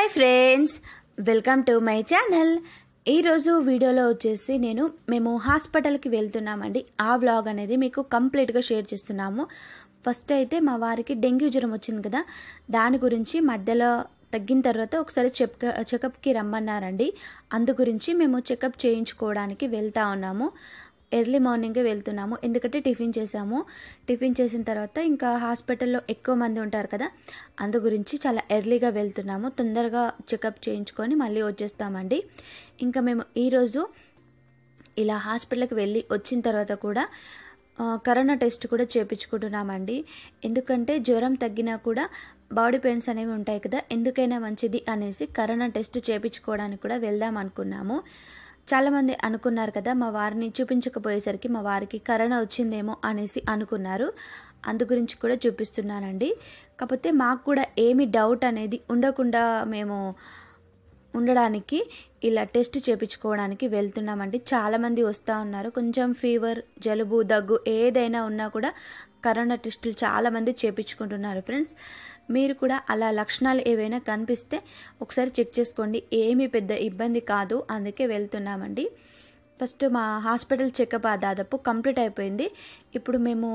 hi friends welcome to my channel ఈరోజు వీడియోలో వచ్చేసి నేను మేము హాస్పిటల్కి వెళ్తున్నామండి ఆ వ్లాగ్ అనేది మీకు కంప్లీట్గా షేర్ చేస్తున్నాము ఫస్ట్ అయితే మా వారికి డెంగ్యూ జ్వరం వచ్చింది కదా దాని గురించి మధ్యలో తగ్గిన తర్వాత ఒకసారి చెప్ చెకప్కి రమ్మన్నారండి అందు గురించి మేము చెకప్ చేయించుకోవడానికి వెళ్తా ఉన్నాము ఎర్లీ మార్నింగే వెళ్తున్నాము ఎందుకంటే టిఫిన్ చేసాము టిఫిన్ చేసిన తర్వాత ఇంకా హాస్పిటల్లో ఎక్కువ మంది ఉంటారు కదా అందు గురించి చాలా ఎర్లీగా వెళ్తున్నాము తొందరగా చెకప్ చేయించుకొని మళ్ళీ వచ్చేస్తామండి ఇంకా మేము ఈరోజు ఇలా హాస్పిటల్కి వెళ్ళి వచ్చిన తర్వాత కూడా కరోనా టెస్ట్ కూడా చేపించుకుంటున్నామండి ఎందుకంటే జ్వరం తగ్గినా కూడా బాడీ పెయిన్స్ అనేవి ఉంటాయి కదా ఎందుకైనా మంచిది అనేసి కరోనా టెస్ట్ చేపించుకోవడానికి కూడా వెళ్దాం అనుకున్నాము చాలామంది అనుకున్నారు కదా మా వారిని చూపించకపోయేసరికి మా వారికి కరోనా వచ్చిందేమో అనేసి అనుకున్నారు అందు గురించి కూడా చూపిస్తున్నానండి కాకపోతే మాకు కూడా ఏమి డౌట్ అనేది ఉండకుండా మేము ఉండడానికి ఇలా టెస్ట్ చేపించుకోవడానికి వెళ్తున్నామండి చాలామంది వస్తూ ఉన్నారు కొంచెం ఫీవర్ జలుబు దగ్గు ఏదైనా ఉన్నా కూడా కరోనా టెస్టులు చాలామంది చేపించుకుంటున్నారు ఫ్రెండ్స్ మీరు కూడా అలా లక్షణాలు ఏవైనా కనిపిస్తే ఒకసారి చెక్ చేసుకోండి ఏమీ పెద్ద ఇబ్బంది కాదు అందుకే వెళ్తున్నామండి ఫస్ట్ మా హాస్పిటల్ చెకప్ ఆ దాదాపు కంప్లీట్ అయిపోయింది ఇప్పుడు మేము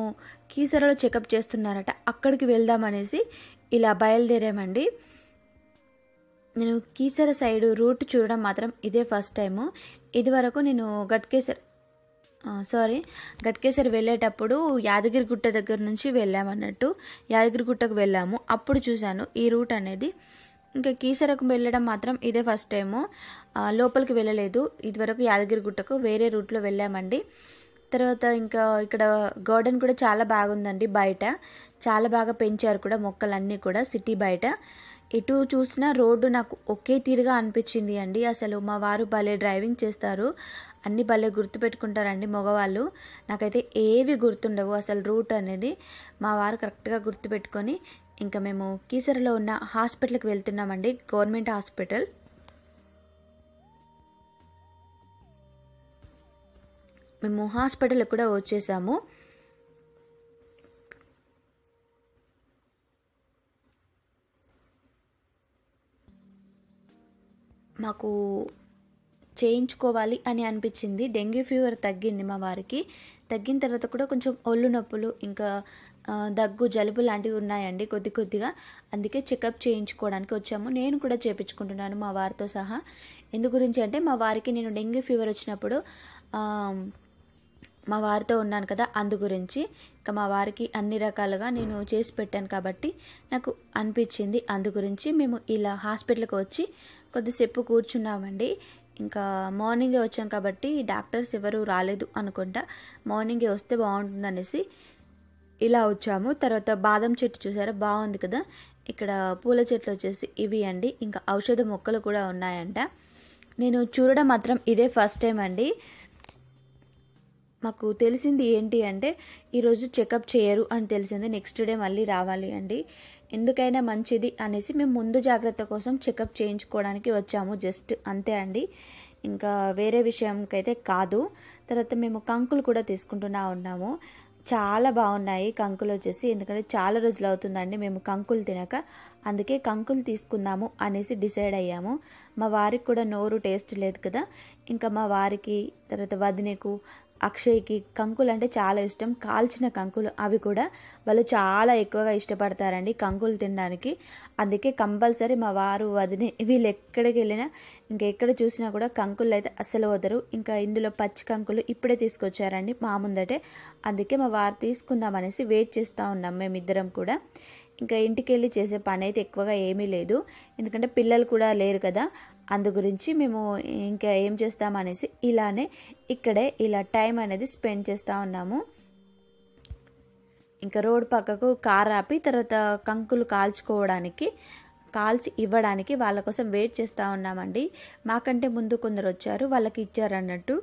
కీసరలో చెకప్ చేస్తున్నారట అక్కడికి వెళ్దామనేసి ఇలా బయలుదేరామండి నేను కీసర సైడ్ రూట్ చూడడం మాత్రం ఇదే ఫస్ట్ టైము ఇదివరకు నేను గట్కేసర్ సారీ గట్కేసరి వెళ్ళేటప్పుడు యాదగిరిగుట్ట దగ్గర నుంచి వెళ్ళామన్నట్టు యాదగిరిగుట్టకు వెళ్ళాము అప్పుడు చూశాను ఈ రూట్ అనేది ఇంకా కీసరకు వెళ్ళడం మాత్రం ఇదే ఫస్ట్ టైము లోపలికి వెళ్ళలేదు ఇదివరకు యాదగిరిగుట్టకు వేరే రూట్లో వెళ్ళామండి తర్వాత ఇంకా ఇక్కడ గార్డెన్ కూడా చాలా బాగుందండి బయట చాలా బాగా పెంచారు కూడా మొక్కలన్నీ కూడా సిటీ బయట ఎటు చూసినా రోడ్డు నాకు ఒకే తీరుగా అనిపించింది అండి అసలు మా వారు భలే డ్రైవింగ్ చేస్తారు అన్నీ భలే గుర్తుపెట్టుకుంటారండి మగవాళ్ళు నాకైతే ఏవి గుర్తుండవు అసలు రూట్ అనేది మా వారు కరెక్ట్గా గుర్తుపెట్టుకొని ఇంకా మేము కీసరలో ఉన్న హాస్పిటల్కి వెళ్తున్నామండి గవర్నమెంట్ హాస్పిటల్ మేము హాస్పిటల్కి కూడా వచ్చేసాము మాకు చేయించుకోవాలి అని అనిపించింది డెంగ్యూ ఫీవర్ తగ్గింది మా వారికి తగ్గిన తర్వాత కూడా కొంచెం ఒళ్ళు నొప్పులు ఇంకా దగ్గు జలుబు లాంటివి ఉన్నాయండి కొద్ది కొద్దిగా అందుకే చెకప్ చేయించుకోవడానికి వచ్చాము నేను కూడా చేయించుకుంటున్నాను మా వారితో సహా ఎందు గురించి అంటే మా వారికి నేను డెంగ్యూ ఫీవర్ వచ్చినప్పుడు మా వారితో ఉన్నాను కదా అందు గురించి ఇంకా మా వారికి అన్ని రకాలుగా నేను చేసి పెట్టాను కాబట్టి నాకు అనిపించింది అందు గురించి మేము ఇలా హాస్పిటల్కి వచ్చి కొద్దిసేపు కూర్చున్నామండి ఇంకా మార్నింగే వచ్చాం కాబట్టి డాక్టర్స్ ఎవరు రాలేదు అనుకుంటా మార్నింగే వస్తే బాగుంటుంది అనేసి ఇలా వచ్చాము తర్వాత బాదం చెట్టు చూసారా బాగుంది కదా ఇక్కడ పూల చెట్లు వచ్చేసి ఇవి అండి ఇంకా ఔషధ మొక్కలు కూడా ఉన్నాయంట నేను చూడడం మాత్రం ఇదే ఫస్ట్ టైం అండి మాకు తెలిసింది ఏంటి అంటే ఈరోజు చెకప్ చేయరు అని తెలిసింది నెక్స్ట్ డే మళ్ళీ రావాలి అండి ఎందుకైనా మంచిది అనేసి మేము ముందు జాగ్రత్త కోసం చెకప్ చేయించుకోవడానికి వచ్చాము జస్ట్ అంతే అండి ఇంకా వేరే విషయంకైతే కాదు తర్వాత మేము కంకులు కూడా తీసుకుంటున్నా ఉన్నాము చాలా బాగున్నాయి కంకులు వచ్చేసి ఎందుకంటే చాలా రోజులు అవుతుందండి మేము కంకులు తినక అందుకే కంకులు తీసుకుందాము అనేసి డిసైడ్ అయ్యాము మా వారికి కూడా నోరు టేస్ట్ లేదు కదా ఇంకా మా వారికి తర్వాత వదినకు అక్షయ్కి కంకులు అంటే చాలా ఇష్టం కాల్చిన కంకులు అవి కూడా వాళ్ళు చాలా ఎక్కువగా ఇష్టపడతారండి కంకులు తినడానికి అందుకే కంపల్సరీ మా వారు వదిని వీళ్ళు ఎక్కడికి వెళ్ళినా ఇంకా ఎక్కడ చూసినా కూడా కంకులు అయితే అస్సలు వదరు ఇంకా ఇందులో పచ్చి కంకులు ఇప్పుడే తీసుకొచ్చారండి మా ముందటే అందుకే మా వారు తీసుకుందామనేసి వెయిట్ చేస్తూ ఉన్నాం మేమిద్దరం కూడా ఇంకా ఇంటికి వెళ్ళి చేసే పని అయితే ఎక్కువగా ఏమీ లేదు ఎందుకంటే పిల్లలు కూడా లేరు కదా అందు గురించి మేము ఇంకా ఏం చేస్తామనేసి ఇలానే ఇక్కడే ఇలా టైం అనేది స్పెండ్ చేస్తూ ఉన్నాము ఇంకా రోడ్ పక్కకు కార్ ఆపి తర్వాత కంకులు కాల్చుకోవడానికి కాల్చి ఇవ్వడానికి వాళ్ళ కోసం వెయిట్ చేస్తూ ఉన్నామండి మాకంటే ముందు కొందరు వచ్చారు వాళ్ళకి ఇచ్చారన్నట్టు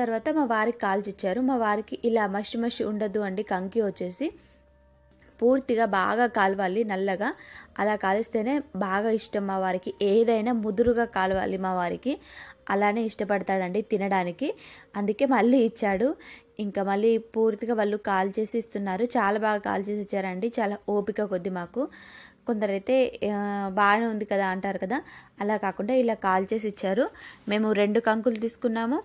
తర్వాత మా వారికి కాల్చి ఇచ్చారు మా వారికి ఇలా మషి మషి ఉండదు అండి కంకి వచ్చేసి పూర్తిగా బాగా కాలవాలి నల్లగా అలా కాలిస్తేనే బాగా ఇష్టం మా వారికి ఏదైనా ముదురుగా కాలవాలి మా వారికి అలానే ఇష్టపడతాడండి తినడానికి అందుకే మళ్ళీ ఇచ్చాడు ఇంకా మళ్ళీ పూర్తిగా వాళ్ళు కాల్ చేసి ఇస్తున్నారు చాలా బాగా కాల్ చేసి ఇచ్చారండి చాలా ఓపిక కొద్ది మాకు కొందరైతే బాగానే ఉంది కదా అంటారు కదా అలా కాకుండా ఇలా కాల్ చేసి ఇచ్చారు మేము రెండు కంకులు తీసుకున్నాము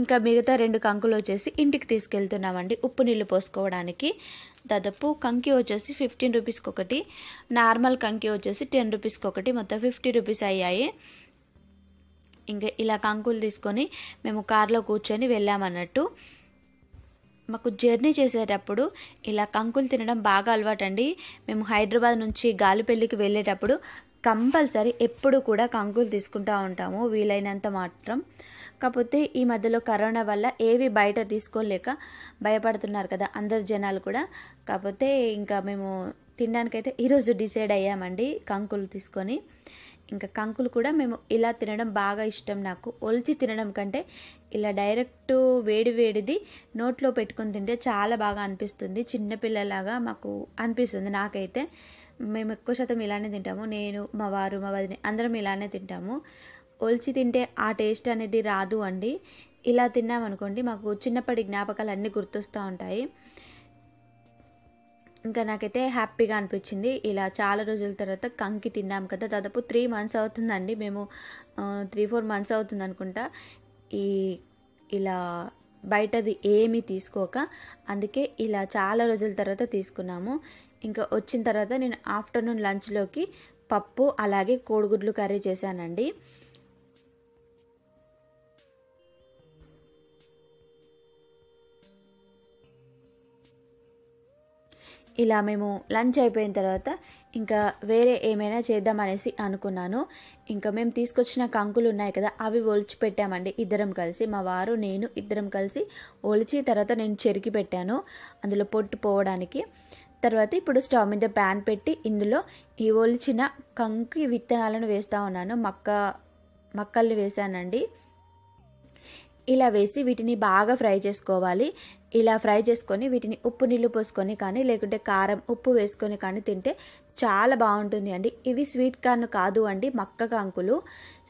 ఇంకా మిగతా రెండు కంకులు వచ్చేసి ఇంటికి తీసుకెళ్తున్నామండి ఉప్పు నీళ్ళు పోసుకోవడానికి దాదాపు కంకి వచ్చేసి ఫిఫ్టీన్ రూపీస్కి ఒకటి నార్మల్ కంకి వచ్చేసి టెన్ రూపీస్కి ఒకటి మొత్తం ఫిఫ్టీ రూపీస్ అయ్యాయి ఇంకా ఇలా కంకులు తీసుకొని మేము కార్లో కూర్చొని వెళ్ళామన్నట్టు మాకు జర్నీ చేసేటప్పుడు ఇలా కంకులు తినడం బాగా అలవాటండి మేము హైదరాబాద్ నుంచి గాలిపల్లికి వెళ్ళేటప్పుడు కంపల్సరీ ఎప్పుడు కూడా కంకులు తీసుకుంటూ ఉంటాము వీలైనంత మాత్రం కాకపోతే ఈ మధ్యలో కరోనా వల్ల ఏవి బయట తీసుకోలేక భయపడుతున్నారు కదా అందరు జనాలు కూడా కాకపోతే ఇంకా మేము తినడానికైతే ఈరోజు డిసైడ్ అయ్యామండి కంకులు తీసుకొని ఇంకా కంకులు కూడా మేము ఇలా తినడం బాగా ఇష్టం నాకు ఒలిచి తినడం కంటే ఇలా డైరెక్ట్ వేడి వేడిది నోట్లో పెట్టుకొని తింటే చాలా బాగా అనిపిస్తుంది చిన్నపిల్లలాగా మాకు అనిపిస్తుంది నాకైతే మేము ఎక్కువ శాతం ఇలానే తింటాము నేను మా వారు మా వదిని అందరం ఇలానే తింటాము ఒలిచి తింటే ఆ టేస్ట్ అనేది రాదు అండి ఇలా తిన్నామనుకోండి మాకు చిన్నప్పటి జ్ఞాపకాలు అన్నీ గుర్తొస్తూ ఉంటాయి ఇంకా నాకైతే హ్యాపీగా అనిపించింది ఇలా చాలా రోజుల తర్వాత కంకి తిన్నాం కదా దాదాపు త్రీ మంత్స్ అవుతుందండి మేము త్రీ ఫోర్ మంత్స్ అవుతుంది అనుకుంటా ఈ ఇలా బయటది ఏమీ తీసుకోక అందుకే ఇలా చాలా రోజుల తర్వాత తీసుకున్నాము ఇంకా వచ్చిన తర్వాత నేను ఆఫ్టర్నూన్ లంచ్లోకి పప్పు అలాగే కోడిగుడ్లు కర్రీ చేశానండి ఇలా మేము లంచ్ అయిపోయిన తర్వాత ఇంకా వేరే ఏమైనా చేద్దామనేసి అనుకున్నాను ఇంకా మేము తీసుకొచ్చిన కంకులు ఉన్నాయి కదా అవి ఒలిచి పెట్టామండి ఇద్దరం కలిసి మా వారు నేను ఇద్దరం కలిసి ఒలిచి తర్వాత నేను చెరికి పెట్టాను అందులో పొట్టు పోవడానికి తర్వాత ఇప్పుడు స్టవ్ మీద ప్యాన్ పెట్టి ఇందులో ఈ ఒలిచిన కంకి విత్తనాలను వేస్తూ ఉన్నాను మక్క మక్కల్ని వేసానండి ఇలా వేసి వీటిని బాగా ఫ్రై చేసుకోవాలి ఇలా ఫ్రై చేసుకొని వీటిని ఉప్పు నీళ్ళు పోసుకొని కానీ లేకుంటే కారం ఉప్పు వేసుకొని కానీ తింటే చాలా బాగుంటుంది అండి ఇవి స్వీట్ కార్న్ కాదు అండి మక్క కంకులు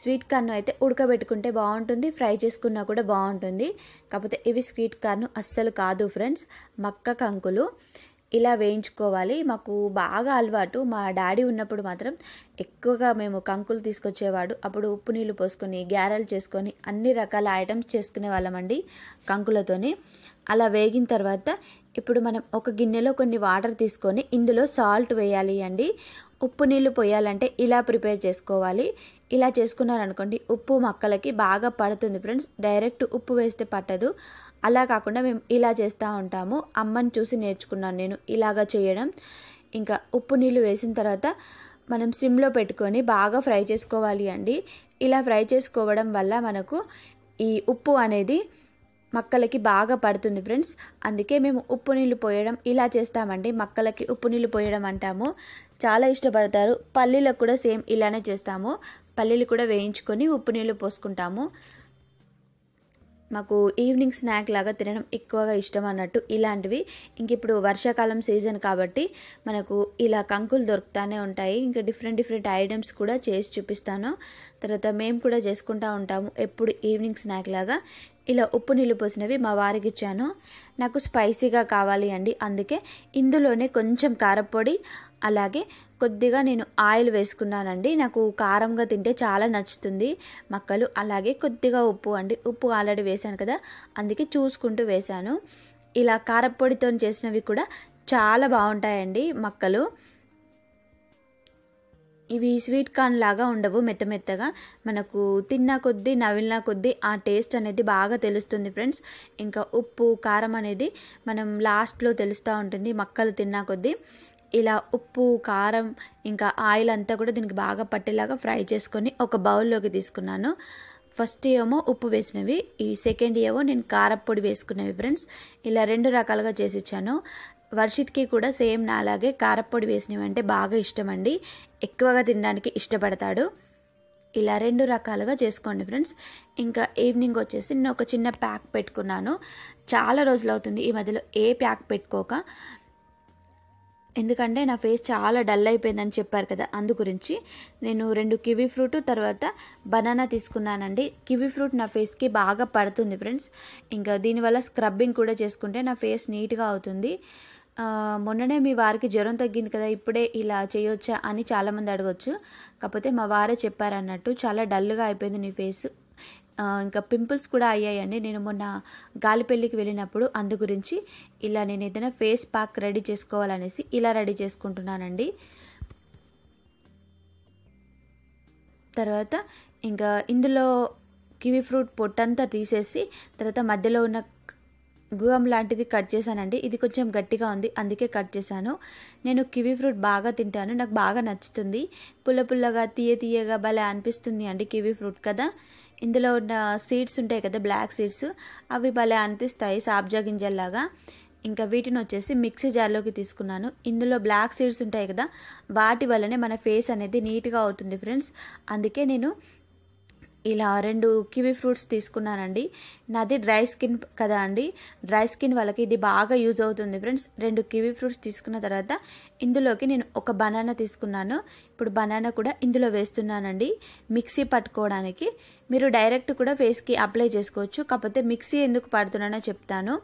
స్వీట్ కార్న్ అయితే ఉడకబెట్టుకుంటే బాగుంటుంది ఫ్రై చేసుకున్నా కూడా బాగుంటుంది కాకపోతే ఇవి స్వీట్ కార్న్ అస్సలు కాదు ఫ్రెండ్స్ మక్క కంకులు ఇలా వేయించుకోవాలి మాకు బాగా అలవాటు మా డాడీ ఉన్నప్పుడు మాత్రం ఎక్కువగా మేము కంకులు తీసుకొచ్చేవాడు అప్పుడు ఉప్పు నీళ్ళు పోసుకొని గ్యారెలు చేసుకొని అన్ని రకాల ఐటమ్స్ చేసుకునే వాళ్ళమండి కంకులతోని అలా వేగిన తర్వాత ఇప్పుడు మనం ఒక గిన్నెలో కొన్ని వాటర్ తీసుకొని ఇందులో సాల్ట్ వేయాలి అండి ఉప్పు నీళ్ళు పోయాలంటే ఇలా ప్రిపేర్ చేసుకోవాలి ఇలా చేసుకున్నారనుకోండి ఉప్పు మొక్కలకి బాగా పడుతుంది ఫ్రెండ్స్ డైరెక్ట్ ఉప్పు వేస్తే పట్టదు అలా కాకుండా మేము ఇలా చేస్తూ ఉంటాము అమ్మని చూసి నేర్చుకున్నాను నేను ఇలాగా చేయడం ఇంకా ఉప్పు నీళ్ళు వేసిన తర్వాత మనం సిమ్లో పెట్టుకొని బాగా ఫ్రై చేసుకోవాలి అండి ఇలా ఫ్రై చేసుకోవడం వల్ల మనకు ఈ ఉప్పు అనేది మక్కలకి బాగా పడుతుంది ఫ్రెండ్స్ అందుకే మేము ఉప్పు నీళ్ళు పోయడం ఇలా చేస్తామండి మక్కలకి ఉప్పు నీళ్ళు పోయడం అంటాము చాలా ఇష్టపడతారు పల్లీలకు కూడా సేమ్ ఇలానే చేస్తాము పల్లీలు కూడా వేయించుకొని ఉప్పు నీళ్ళు పోసుకుంటాము మాకు ఈవినింగ్ స్నాక్ లాగా తినడం ఎక్కువగా ఇష్టం అన్నట్టు ఇలాంటివి ఇంక ఇప్పుడు వర్షాకాలం సీజన్ కాబట్టి మనకు ఇలా కంకులు దొరుకుతూనే ఉంటాయి ఇంకా డిఫరెంట్ డిఫరెంట్ ఐటమ్స్ కూడా చేసి చూపిస్తాను తర్వాత మేము కూడా చేసుకుంటూ ఉంటాము ఎప్పుడు ఈవినింగ్ స్నాక్ లాగా ఇలా ఉప్పు నీళ్ళు పోసినవి మా వారికి ఇచ్చాను నాకు స్పైసీగా కావాలి అండి అందుకే ఇందులోనే కొంచెం కారపొడి అలాగే కొద్దిగా నేను ఆయిల్ వేసుకున్నానండి నాకు కారంగా తింటే చాలా నచ్చుతుంది మక్కలు అలాగే కొద్దిగా ఉప్పు అండి ఉప్పు ఆల్రెడీ వేశాను కదా అందుకే చూసుకుంటూ వేశాను ఇలా కారపొడితో చేసినవి కూడా చాలా బాగుంటాయండి మక్కలు ఇవి స్వీట్ కార్న్ లాగా ఉండవు మెత్తమెత్తగా మనకు తిన్నా కొద్దీ నవిలిన కొద్దీ ఆ టేస్ట్ అనేది బాగా తెలుస్తుంది ఫ్రెండ్స్ ఇంకా ఉప్పు కారం అనేది మనం లాస్ట్లో తెలుస్తూ ఉంటుంది మక్కలు తిన్నా కొద్దీ ఇలా ఉప్పు కారం ఇంకా ఆయిల్ అంతా కూడా దీనికి బాగా పట్టేలాగా ఫ్రై చేసుకొని ఒక బౌల్లోకి తీసుకున్నాను ఫస్ట్ ఏమో ఉప్పు వేసినవి ఈ సెకండ్ ఏమో నేను కారపొడి వేసుకున్నవి ఫ్రెండ్స్ ఇలా రెండు రకాలుగా చేసి ఇచ్చాను వర్షిత్కి కూడా సేమ్ నా అలాగే కారప్పొడి వేసినవంటే బాగా ఇష్టం అండి ఎక్కువగా తినడానికి ఇష్టపడతాడు ఇలా రెండు రకాలుగా చేసుకోండి ఫ్రెండ్స్ ఇంకా ఈవినింగ్ వచ్చేసి నేను ఒక చిన్న ప్యాక్ పెట్టుకున్నాను చాలా రోజులు అవుతుంది ఈ మధ్యలో ఏ ప్యాక్ పెట్టుకోక ఎందుకంటే నా ఫేస్ చాలా డల్ అయిపోయిందని చెప్పారు కదా అందు గురించి నేను రెండు కివీ ఫ్రూట్ తర్వాత బనానా తీసుకున్నానండి కివీ ఫ్రూట్ నా ఫేస్కి బాగా పడుతుంది ఫ్రెండ్స్ ఇంకా దీనివల్ల స్క్రబ్బింగ్ కూడా చేసుకుంటే నా ఫేస్ నీట్గా అవుతుంది మొన్ననే మీ వారికి జ్వరం తగ్గింది కదా ఇప్పుడే ఇలా చేయొచ్చా అని చాలామంది అడగొచ్చు కాకపోతే మా వారే చెప్పారన్నట్టు చాలా డల్గా అయిపోయింది నీ ఫేస్ ఇంకా పింపుల్స్ కూడా అయ్యాయండి నేను మొన్న గాలి పెళ్ళికి వెళ్ళినప్పుడు అందు గురించి ఇలా నేను ఏదైనా ఫేస్ ప్యాక్ రెడీ చేసుకోవాలనేసి ఇలా రెడీ చేసుకుంటున్నానండి తర్వాత ఇంకా ఇందులో కివీ ఫ్రూట్ పొట్టంతా తీసేసి తర్వాత మధ్యలో ఉన్న గుహం లాంటిది కట్ చేశానండి ఇది కొంచెం గట్టిగా ఉంది అందుకే కట్ చేశాను నేను కివీ ఫ్రూట్ బాగా తింటాను నాకు బాగా నచ్చుతుంది పుల్ల పుల్లగా తీయ తీయగా భలే అనిపిస్తుంది అండి కివీ ఫ్రూట్ కదా ఇందులో ఉన్న సీడ్స్ ఉంటాయి కదా బ్లాక్ సీడ్స్ అవి భలే అనిపిస్తాయి సాబ్జా గింజల్లాగా ఇంకా వీటిని వచ్చేసి మిక్సీ జార్లోకి తీసుకున్నాను ఇందులో బ్లాక్ సీడ్స్ ఉంటాయి కదా వాటి వల్లనే మన ఫేస్ అనేది నీట్గా అవుతుంది ఫ్రెండ్స్ అందుకే నేను ఇలా రెండు కివీ ఫ్రూట్స్ తీసుకున్నానండి నాది డ్రై స్కిన్ కదా అండి డ్రై స్కిన్ వాళ్ళకి ఇది బాగా యూజ్ అవుతుంది ఫ్రెండ్స్ రెండు కివీ ఫ్రూట్స్ తీసుకున్న తర్వాత ఇందులోకి నేను ఒక బనానా తీసుకున్నాను ఇప్పుడు బనానా కూడా ఇందులో వేస్తున్నానండి మిక్సీ పట్టుకోవడానికి మీరు డైరెక్ట్ కూడా ఫేస్కి అప్లై చేసుకోవచ్చు కాకపోతే మిక్సీ ఎందుకు పడుతున్నానో చెప్తాను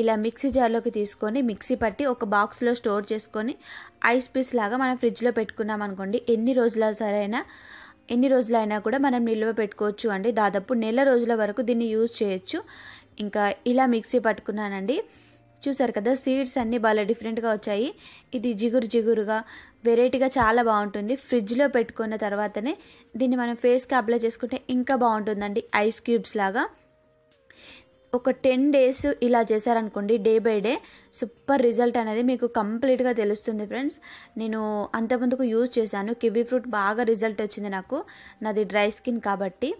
ఇలా మిక్సీ జార్లోకి తీసుకొని మిక్సీ పట్టి ఒక బాక్స్లో స్టోర్ చేసుకొని ఐస్ పీస్ లాగా మనం ఫ్రిడ్జ్లో పెట్టుకున్నాం అనుకోండి ఎన్ని రోజుల సరైనా ఎన్ని రోజులైనా కూడా మనం నిల్వ పెట్టుకోవచ్చు అండి దాదాపు నెల రోజుల వరకు దీన్ని యూజ్ చేయొచ్చు ఇంకా ఇలా మిక్సీ పట్టుకున్నానండి చూసారు కదా సీడ్స్ అన్నీ బాగా డిఫరెంట్గా వచ్చాయి ఇది జిగురు జిగురుగా వెరైటీగా చాలా బాగుంటుంది ఫ్రిడ్జ్లో పెట్టుకున్న తర్వాతనే దీన్ని మనం ఫేస్కి అప్లై చేసుకుంటే ఇంకా బాగుంటుందండి ఐస్ క్యూబ్స్ లాగా ఒక టెన్ డేస్ ఇలా చేశారనుకోండి day by day super result అనేది మీకు కంప్లీట్గా తెలుస్తుంది ఫ్రెండ్స్ నేను అంతకుముందుకు యూజ్ చేశాను కివీ ఫ్రూట్ బాగా రిజల్ట్ వచ్చింది నాకు నాది డ్రై స్కిన్ కాబట్టి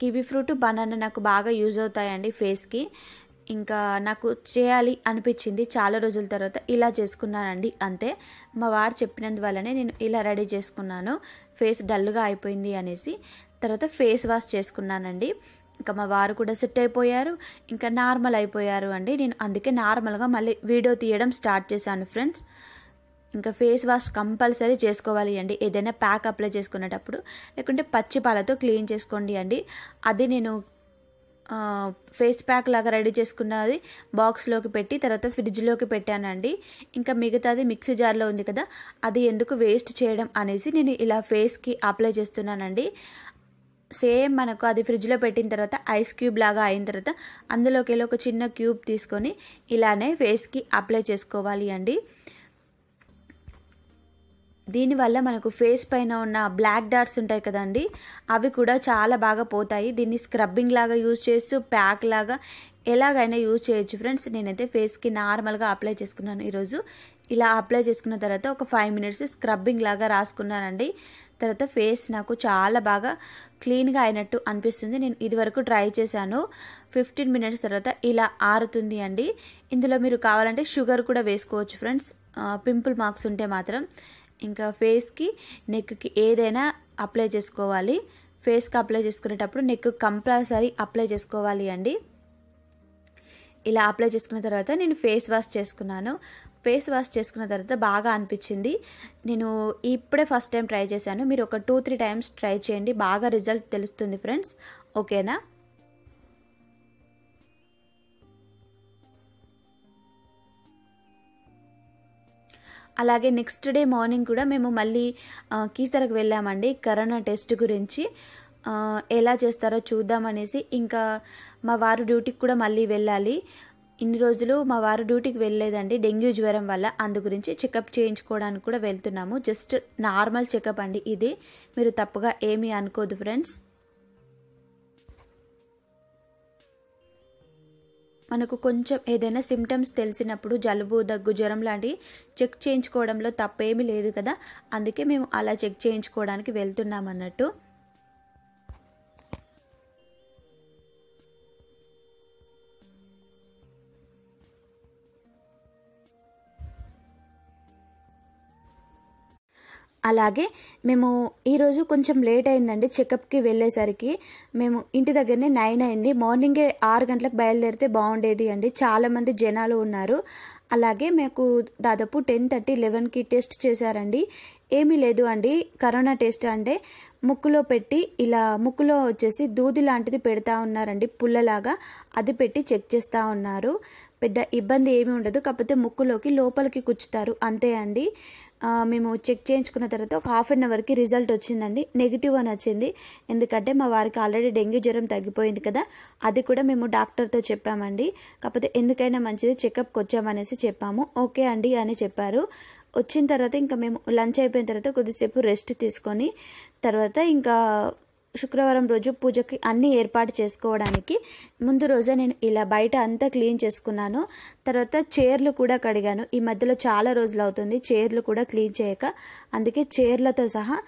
కివీ ఫ్రూట్ బనానా నాకు బాగా యూజ్ అవుతాయండి ఫేస్కి ఇంకా నాకు చేయాలి అనిపించింది చాలా రోజుల తర్వాత ఇలా చేసుకున్నానండి అంతే మా వారు చెప్పినందువల్లనే నేను ఇలా రెడీ చేసుకున్నాను ఫేస్ డల్గా అయిపోయింది అనేసి తర్వాత ఫేస్ వాష్ చేసుకున్నానండి ఇంకా మా వారు కూడా సెట్ అయిపోయారు ఇంకా నార్మల్ అయిపోయారు అండి నేను అందుకే నార్మల్గా మళ్ళీ వీడియో తీయడం స్టార్ట్ చేశాను ఫ్రెండ్స్ ఇంకా ఫేస్ వాష్ కంపల్సరీ చేసుకోవాలి అండి ఏదైనా ప్యాక్ అప్లై చేసుకునేటప్పుడు లేకుంటే పచ్చి పాలతో క్లీన్ చేసుకోండి అండి అది నేను ఫేస్ ప్యాక్ లాగా రెడీ చేసుకున్నది బాక్స్లోకి పెట్టి తర్వాత ఫ్రిడ్జ్లోకి పెట్టానండి ఇంకా మిగతాది మిక్సీ జార్లో ఉంది కదా అది ఎందుకు వేస్ట్ చేయడం అనేసి నేను ఇలా ఫేస్కి అప్లై చేస్తున్నానండి సేమ్ మనకు అది ఫ్రిడ్జ్లో పెట్టిన తర్వాత ఐస్ క్యూబ్ లాగా అయిన తర్వాత అందులోకి వెళ్ళి ఒక చిన్న క్యూబ్ తీసుకొని ఇలానే ఫేస్కి అప్లై చేసుకోవాలి అండి దీనివల్ల మనకు ఫేస్ పైన ఉన్న బ్లాక్ డార్స్ ఉంటాయి కదండి అవి కూడా చాలా బాగా పోతాయి దీన్ని స్క్రబ్బింగ్ లాగా యూజ్ చేస్తూ ప్యాక్ లాగా ఎలాగైనా యూజ్ చేయొచ్చు ఫ్రెండ్స్ నేనైతే ఫేస్కి నార్మల్గా అప్లై చేసుకున్నాను ఈరోజు ఇలా అప్లై చేసుకున్న తర్వాత ఒక ఫైవ్ మినిట్స్ స్క్రబ్బింగ్ లాగా రాసుకున్నానండి తర్వాత ఫేస్ నాకు చాలా బాగా క్లీన్గా అయినట్టు అనిపిస్తుంది నేను ఇదివరకు ట్రై చేశాను ఫిఫ్టీన్ మినిట్స్ తర్వాత ఇలా ఆరుతుంది అండి ఇందులో మీరు కావాలంటే షుగర్ కూడా వేసుకోవచ్చు ఫ్రెండ్స్ పింపుల్ మార్క్స్ ఉంటే మాత్రం ఇంకా ఫేస్కి నెక్కి ఏదైనా అప్లై చేసుకోవాలి ఫేస్కి అప్లై చేసుకునేటప్పుడు నెక్ కంపల్సరీ అప్లై చేసుకోవాలి అండి ఇలా అప్లై చేసుకున్న తర్వాత నేను ఫేస్ వాష్ చేసుకున్నాను ఫేస్ వాష్ చేసుకున్న తర్వాత బాగా అనిపించింది నేను ఇప్పుడే ఫస్ట్ టైం ట్రై చేశాను మీరు ఒక టూ త్రీ టైమ్స్ ట్రై చేయండి బాగా రిజల్ట్ తెలుస్తుంది ఫ్రెండ్స్ ఓకేనా అలాగే నెక్స్ట్ డే మార్నింగ్ కూడా మేము మళ్ళీ కీసరకు వెళ్ళామండి కరోనా టెస్ట్ గురించి ఎలా చేస్తారో చూద్దామనేసి ఇంకా మా వారు డ్యూటీకి కూడా మళ్ళీ వెళ్ళాలి ఇన్ని రోజులు మా వారు డ్యూటీకి వెళ్ళలేదండి డెంగ్యూ జ్వరం వల్ల అందు గురించి చెకప్ చేయించుకోవడానికి కూడా వెళ్తున్నాము జస్ట్ నార్మల్ చెకప్ అండి ఇది మీరు తప్పుగా ఏమీ అనుకోదు ఫ్రెండ్స్ మనకు కొంచెం ఏదైనా సిమ్టమ్స్ తెలిసినప్పుడు జలుబు దగ్గు జ్వరం లాంటివి చెక్ చేయించుకోవడంలో తప్పేమీ లేదు కదా అందుకే మేము అలా చెక్ చేయించుకోవడానికి వెళ్తున్నాం అన్నట్టు అలాగే మేము ఈరోజు కొంచెం లేట్ అయిందండి చెకప్కి వెళ్ళేసరికి మేము ఇంటి దగ్గరనే నైన్ అయింది మార్నింగే ఆరు గంటలకు బయలుదేరితే బాగుండేది అండి చాలామంది జనాలు ఉన్నారు అలాగే మాకు దాదాపు టెన్ థర్టీ లెవెన్కి టెస్ట్ చేశారండి ఏమీ లేదు అండి కరోనా టెస్ట్ అంటే ముక్కులో పెట్టి ఇలా ముక్కులో వచ్చేసి దూది లాంటిది పెడతా ఉన్నారండి పుల్లలాగా అది పెట్టి చెక్ చేస్తూ ఉన్నారు పెద్ద ఇబ్బంది ఏమీ ఉండదు కాకపోతే ముక్కులోకి లోపలికి కుచ్చుతారు అంతే అండి మేము చెక్ చేయించుకున్న తర్వాత ఒక హాఫ్ అన్ అవర్కి రిజల్ట్ వచ్చిందండి నెగిటివ్ అని వచ్చింది ఎందుకంటే మా వారికి ఆల్రెడీ డెంగ్యూ జ్వరం తగ్గిపోయింది కదా అది కూడా మేము డాక్టర్తో చెప్పామండి కాకపోతే ఎందుకైనా మంచిది చెకప్కి వచ్చామనేసి చెప్పాము ఓకే అండి అని చెప్పారు వచ్చిన తర్వాత ఇంకా మేము లంచ్ అయిపోయిన తర్వాత కొద్దిసేపు రెస్ట్ తీసుకొని తర్వాత ఇంకా శుక్రవారం రోజు పూజకి అన్నీ ఏర్పాటు చేసుకోవడానికి ముందు రోజే నేను ఇలా బయట అంతా క్లీన్ చేసుకున్నాను తర్వాత చైర్లు కూడా కడిగాను ఈ మధ్యలో చాలా రోజులు అవుతుంది చైర్లు కూడా క్లీన్ చేయక అందుకే చైర్లతో సహా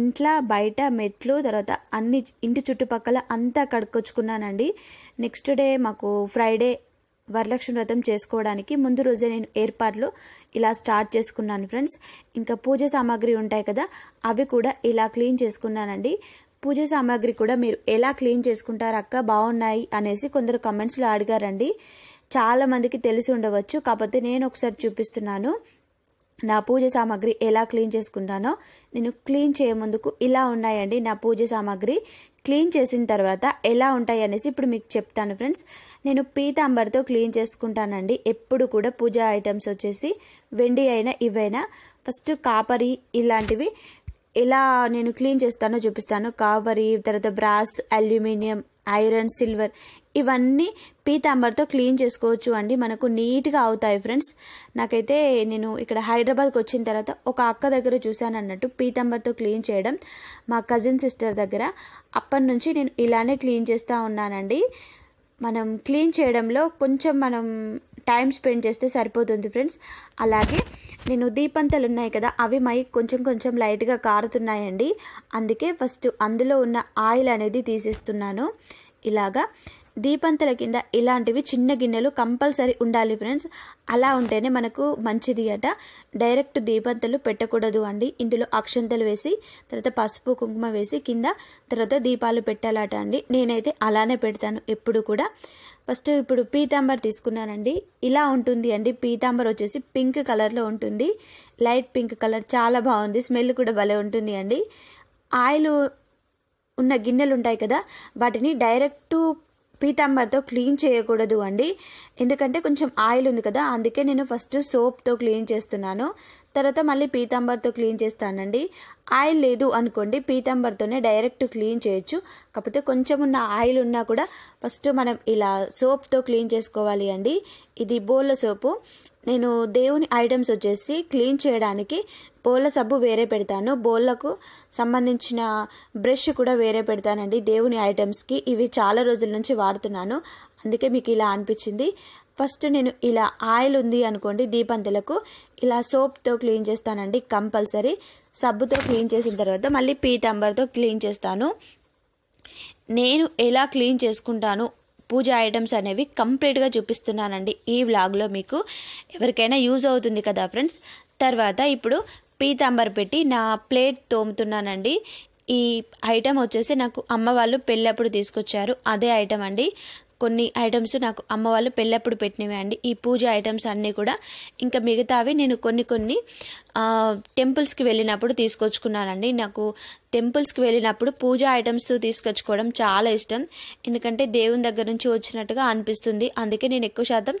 ఇంట్లో బయట మెట్లు తర్వాత అన్ని ఇంటి చుట్టుపక్కల అంతా కడుక్కొచ్చుకున్నానండి నెక్స్ట్ డే మాకు ఫ్రైడే వరలక్ష్మి వ్రతం చేసుకోవడానికి ముందు రోజే నేను ఏర్పాట్లు ఇలా స్టార్ట్ చేసుకున్నాను ఫ్రెండ్స్ ఇంకా పూజ సామాగ్రి ఉంటాయి కదా అవి కూడా ఇలా క్లీన్ చేసుకున్నానండి పూజ సామాగ్రి కూడా మీరు ఎలా క్లీన్ చేసుకుంటారు అక్క బాగున్నాయి అనేసి కొందరు కమెంట్స్లో అడిగారండి చాలా మందికి తెలిసి ఉండవచ్చు కాకపోతే నేను ఒకసారి చూపిస్తున్నాను నా పూజ సామాగ్రి ఎలా క్లీన్ చేసుకుంటానో నేను క్లీన్ చేయముందుకు ఇలా ఉన్నాయండి నా పూజ సామాగ్రి క్లీన్ చేసిన తర్వాత ఎలా ఉంటాయి అనేసి ఇప్పుడు మీకు చెప్తాను ఫ్రెండ్స్ నేను పీతాంబర్తో క్లీన్ చేసుకుంటానండి ఎప్పుడు కూడా పూజ ఐటమ్స్ వచ్చేసి వెండి అయినా ఇవైనా ఫస్ట్ కాపరి ఇలాంటివి ఎలా నేను క్లీన్ చేస్తానో చూపిస్తాను కావరి తర్వాత బ్రాస్ అల్యూమినియం ఐరన్ సిల్వర్ ఇవన్నీ పీతాంబర్తో క్లీన్ చేసుకోవచ్చు అండి మనకు నీట్గా అవుతాయి ఫ్రెండ్స్ నాకైతే నేను ఇక్కడ హైదరాబాద్కి వచ్చిన తర్వాత ఒక అక్క దగ్గర చూశాను అన్నట్టు పీతాంబర్తో క్లీన్ చేయడం మా కజిన్ సిస్టర్ దగ్గర అప్పటి నుంచి నేను ఇలానే క్లీన్ చేస్తూ ఉన్నానండి మనం క్లీన్ చేయడంలో కొంచెం మనం టైం స్పెండ్ చేస్తే సరిపోతుంది ఫ్రెండ్స్ అలాగే నేను దీపంతలు ఉన్నాయి కదా అవి మై కొంచెం కొంచెం లైట్గా కారుతున్నాయండి అందుకే ఫస్ట్ అందులో ఉన్న ఆయిల్ అనేది తీసేస్తున్నాను ఇలాగా దీపంతల కింద ఇలాంటివి చిన్న గిన్నెలు కంపల్సరీ ఉండాలి ఫ్రెండ్స్ అలా ఉంటేనే మనకు మంచిది అట డైరెక్ట్ దీపంతలు పెట్టకూడదు అండి ఇందులో అక్షంతలు వేసి తర్వాత పసుపు కుంకుమ వేసి కింద తర్వాత దీపాలు పెట్టాలట అండి నేనైతే అలానే పెడతాను ఎప్పుడు కూడా ఫస్ట్ ఇప్పుడు పీతాంబర్ తీసుకున్నానండి ఇలా ఉంటుంది అండి పీతాంబర్ వచ్చేసి పింక్ కలర్లో ఉంటుంది లైట్ పింక్ కలర్ చాలా బాగుంది స్మెల్ కూడా భలే ఉంటుంది అండి ఆయిల్ ఉన్న గిన్నెలు ఉంటాయి కదా వాటిని డైరెక్ట్ పీతాంబర్తో క్లీన్ చేయకూడదు అండి ఎందుకంటే కొంచెం ఆయిల్ ఉంది కదా అందుకే నేను ఫస్ట్ సోప్తో క్లీన్ చేస్తున్నాను తర్వాత మళ్ళీ పీతాంబర్తో క్లీన్ చేస్తానండి ఆయిల్ లేదు అనుకోండి పీతాంబర్తోనే డైరెక్ట్ క్లీన్ చేయొచ్చు కాకపోతే కొంచెం ఉన్న ఆయిల్ ఉన్నా కూడా ఫస్ట్ మనం ఇలా సోప్తో క్లీన్ చేసుకోవాలి అండి ఇది బోల్ల సోపు నేను దేవుని ఐటమ్స్ వచ్చేసి క్లీన్ చేయడానికి బోళ్ళ సబ్బు వేరే పెడతాను బోళ్ళకు సంబంధించిన బ్రష్ కూడా వేరే పెడతానండి దేవుని ఐటమ్స్కి ఇవి చాలా రోజుల నుంచి వాడుతున్నాను అందుకే మీకు ఇలా అనిపించింది ఫస్ట్ నేను ఇలా ఆయిల్ ఉంది అనుకోండి దీపంతలకు ఇలా సోప్తో క్లీన్ చేస్తానండి కంపల్సరీ సబ్బుతో క్లీన్ చేసిన తర్వాత మళ్ళీ పీతాంబర్తో క్లీన్ చేస్తాను నేను ఎలా క్లీన్ చేసుకుంటాను పూజ ఐటమ్స్ అనేవి కంప్లీట్గా చూపిస్తున్నానండి ఈ వ్లాగ్లో మీకు ఎవరికైనా యూజ్ అవుతుంది కదా ఫ్రెండ్స్ తర్వాత ఇప్పుడు పీతాంబర్ పెట్టి నా ప్లేట్ తోముతున్నానండి ఈ ఐటమ్ వచ్చేసి నాకు అమ్మ వాళ్ళు పెళ్ళప్పుడు తీసుకొచ్చారు అదే ఐటమ్ అండి కొన్ని ఐటమ్స్ నాకు అమ్మ వాళ్ళు పెళ్ళప్పుడు పెట్టినవి అండి ఈ పూజ ఐటమ్స్ అన్నీ కూడా ఇంకా మిగతావి నేను కొన్ని కొన్ని టెంపుల్స్కి వెళ్ళినప్పుడు తీసుకొచ్చుకున్నానండి నాకు టెంపుల్స్కి వెళ్ళినప్పుడు పూజ ఐటమ్స్ తీసుకొచ్చుకోవడం చాలా ఇష్టం ఎందుకంటే దేవుని దగ్గర నుంచి వచ్చినట్టుగా అనిపిస్తుంది అందుకే నేను ఎక్కువ శాతం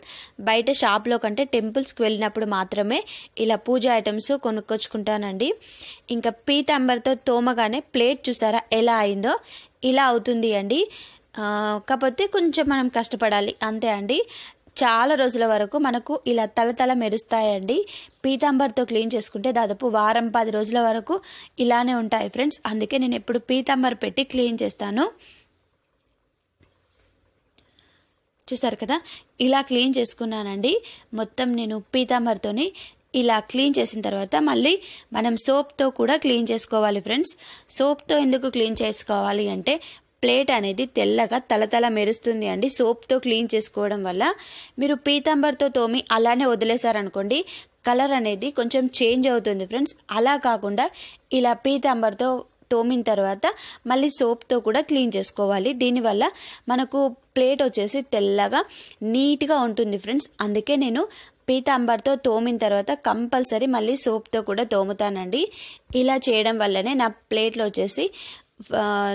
బయట షాప్లో కంటే టెంపుల్స్కి వెళ్ళినప్పుడు మాత్రమే ఇలా పూజ ఐటమ్స్ కొనుక్కొచ్చుకుంటానండి ఇంకా పీతాంబర్తో తోమగానే ప్లేట్ చూసారా ఎలా అయిందో ఇలా అవుతుంది అండి కాకపోతే కొంచెం మనం కష్టపడాలి అంతే అండి చాలా రోజుల వరకు మనకు ఇలా తలతల మెరుస్తాయండి పీతాంబర్తో క్లీన్ చేసుకుంటే దాదాపు వారం పది రోజుల వరకు ఇలానే ఉంటాయి ఫ్రెండ్స్ అందుకే నేను ఎప్పుడు పీతాంబర్ పెట్టి క్లీన్ చేస్తాను చూసారు కదా ఇలా క్లీన్ చేసుకున్నానండి మొత్తం నేను పీతాంబర్తోని ఇలా క్లీన్ చేసిన తర్వాత మళ్ళీ మనం సోప్తో కూడా క్లీన్ చేసుకోవాలి ఫ్రెండ్స్ సోప్తో ఎందుకు క్లీన్ చేసుకోవాలి అంటే ప్లేట్ అనేది తెల్లగా తలతల మెరుస్తుంది అండి సోప్తో క్లీన్ చేసుకోవడం వల్ల మీరు పీతాంబర్తో తోమి అలానే వదిలేశారనుకోండి కలర్ అనేది కొంచెం చేంజ్ అవుతుంది ఫ్రెండ్స్ అలా కాకుండా ఇలా పీతాంబర్తో తోమిన తర్వాత మళ్ళీ సోప్తో కూడా క్లీన్ చేసుకోవాలి దీనివల్ల మనకు ప్లేట్ వచ్చేసి తెల్లగా నీట్గా ఉంటుంది ఫ్రెండ్స్ అందుకే నేను పీతాంబర్తో తోమిన తర్వాత కంపల్సరీ మళ్ళీ సోప్తో కూడా తోముతానండి ఇలా చేయడం వల్లనే నా ప్లేట్లో వచ్చేసి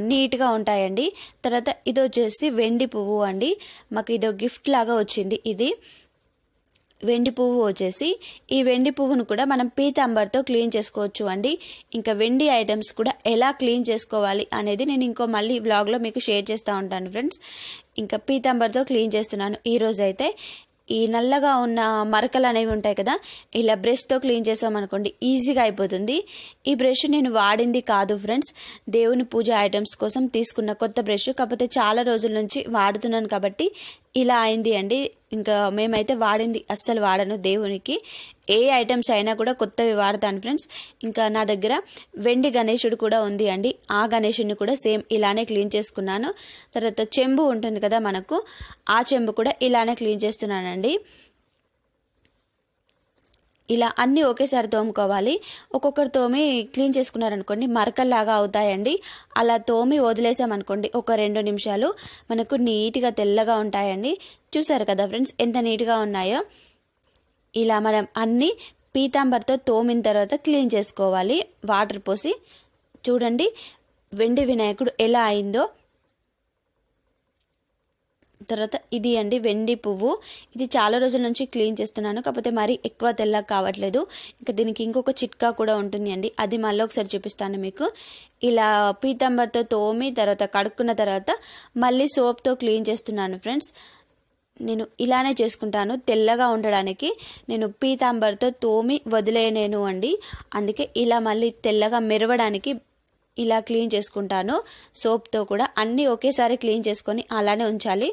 నీట్గా ఉంటాయండి తర్వాత ఇది వచ్చేసి వెండి పువ్వు అండి మాకు ఇది గిఫ్ట్ లాగా వచ్చింది ఇది వెండి పువ్వు వచ్చేసి ఈ వెండి పువ్వును కూడా మనం పీతాంబర్తో క్లీన్ చేసుకోవచ్చు అండి ఇంకా వెండి ఐటమ్స్ కూడా ఎలా క్లీన్ చేసుకోవాలి అనేది నేను ఇంకో మళ్ళీ వ్లాగ్లో మీకు షేర్ చేస్తూ ఉంటాను ఫ్రెండ్స్ ఇంకా పీతాంబర్తో క్లీన్ చేస్తున్నాను ఈరోజు అయితే ఈ నల్లగా ఉన్న మరకలు అనేవి ఉంటాయి కదా ఇలా బ్రష్తో క్లీన్ చేసామనుకోండి ఈజీగా అయిపోతుంది ఈ బ్రష్ నేను వాడింది కాదు ఫ్రెండ్స్ దేవుని పూజ ఐటమ్స్ కోసం తీసుకున్న కొత్త బ్రష్ కాకపోతే చాలా రోజుల నుంచి వాడుతున్నాను కాబట్టి ఇలా అయింది అండి ఇంకా మేమైతే వాడింది అస్సలు వాడను దేవునికి ఏ ఐటమ్స్ అయినా కూడా కొత్తవి వాడతాను ఫ్రెండ్స్ ఇంకా నా దగ్గర వెండి గణేషుడు కూడా ఉంది అండి ఆ గణేషుడిని కూడా సేమ్ ఇలానే క్లీన్ చేసుకున్నాను తర్వాత చెంబు ఉంటుంది కదా మనకు ఆ చెంబు కూడా ఇలానే క్లీన్ చేస్తున్నానండి ఇలా అన్నీ ఒకేసారి తోముకోవాలి ఒక్కొక్కరు తోమి క్లీన్ చేసుకున్నారనుకోండి మరకల్లాగా అవుతాయండి అలా తోమి వదిలేసామనుకోండి ఒక రెండు నిమిషాలు మనకు నీట్గా తెల్లగా ఉంటాయండి చూసారు కదా ఫ్రెండ్స్ ఎంత నీట్గా ఉన్నాయో ఇలా మనం అన్నీ పీతాంబర్తో తోమిన తర్వాత క్లీన్ చేసుకోవాలి వాటర్ పోసి చూడండి వెండి వినాయకుడు ఎలా అయిందో తర్వాత ఇది అండి వెండి పువ్వు ఇది చాలా రోజుల నుంచి క్లీన్ చేస్తున్నాను కాకపోతే మరీ ఎక్కువ తెల్ల కావట్లేదు ఇంకా దీనికి ఇంకొక చిట్కా కూడా ఉంటుంది అండి అది మళ్ళీ ఒకసారి చూపిస్తాను మీకు ఇలా పీతాంబర్తో తోమి తర్వాత కడుక్కున్న తర్వాత మళ్ళీ సోప్తో క్లీన్ చేస్తున్నాను ఫ్రెండ్స్ నేను ఇలానే చేసుకుంటాను తెల్లగా ఉండడానికి నేను పీతాంబర్తో తోమి వదిలేనేను అండి అందుకే ఇలా మళ్ళీ తెల్లగా మెరవడానికి ఇలా క్లీన్ చేసుకుంటాను సోప్తో కూడా అన్నీ ఒకేసారి క్లీన్ చేసుకొని అలానే ఉంచాలి